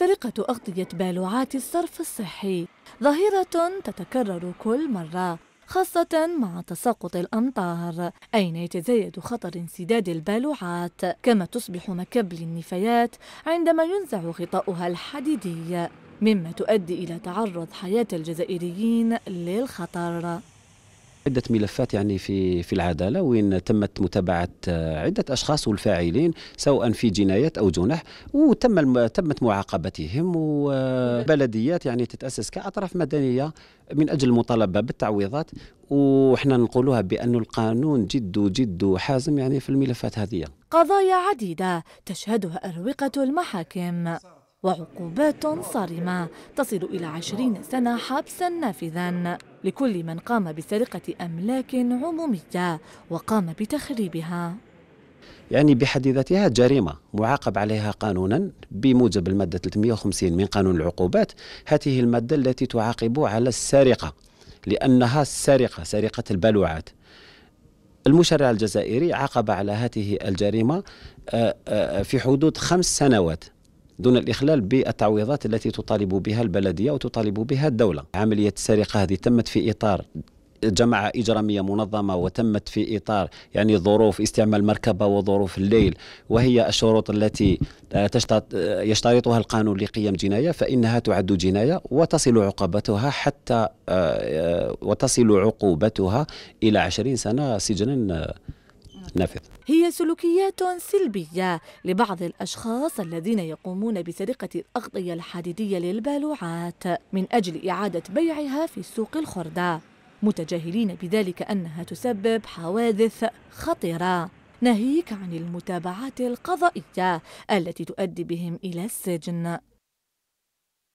سرقة أغطية بالوعات الصرف الصحي ظاهرة تتكرر كل مرة خاصة مع تساقط الأمطار أين يتزايد خطر انسداد البالوعات كما تصبح مكب للنفايات عندما ينزع غطاؤها الحديدي مما تؤدي إلى تعرض حياة الجزائريين للخطر عدة ملفات يعني في في العدالة وين تمت متابعة آه، عدة أشخاص والفاعلين سواء في جنايات أو جنح وتم تمت معاقبتهم وبلديات آه، يعني تتأسس كأطراف مدنية من أجل المطالبة بالتعويضات وحنا نقولوها بأن القانون جد جد حازم يعني في الملفات هذه قضايا عديدة تشهدها أروقة المحاكم وعقوبات صارمة تصل إلى عشرين سنة حبسا نافذا لكل من قام بسرقة أملاك عمومية وقام بتخريبها يعني بحد ذاتها جريمة معاقب عليها قانونا بموجب المادة 350 من قانون العقوبات هذه المادة التي تعاقب على السرقة لأنها السرقة سرقة البلوعات المشرع الجزائري عاقب على هذه الجريمة آه، آه، في حدود خمس سنوات دون الإخلال بالتعويضات التي تطالب بها البلدية وتطالب بها الدولة عملية السرقة هذه تمت في إطار جماعة إجرامية منظمة وتمت في إطار يعني ظروف استعمال مركبة وظروف الليل وهي الشروط التي آه، آه، يشترطها القانون لقيام جناية فإنها تعد جناية وتصل عقوبتها حتى آه، وتصل عقوبتها إلى عشرين سنة سجنا نافذ هي سلوكيات سلبية لبعض الأشخاص الذين يقومون بسرقة الأغطية الحديدية للبالوعات من أجل إعادة بيعها في سوق الخردة متجاهلين بذلك أنها تسبب حوادث خطيرة ناهيك عن المتابعات القضائية التي تؤدي بهم إلى السجن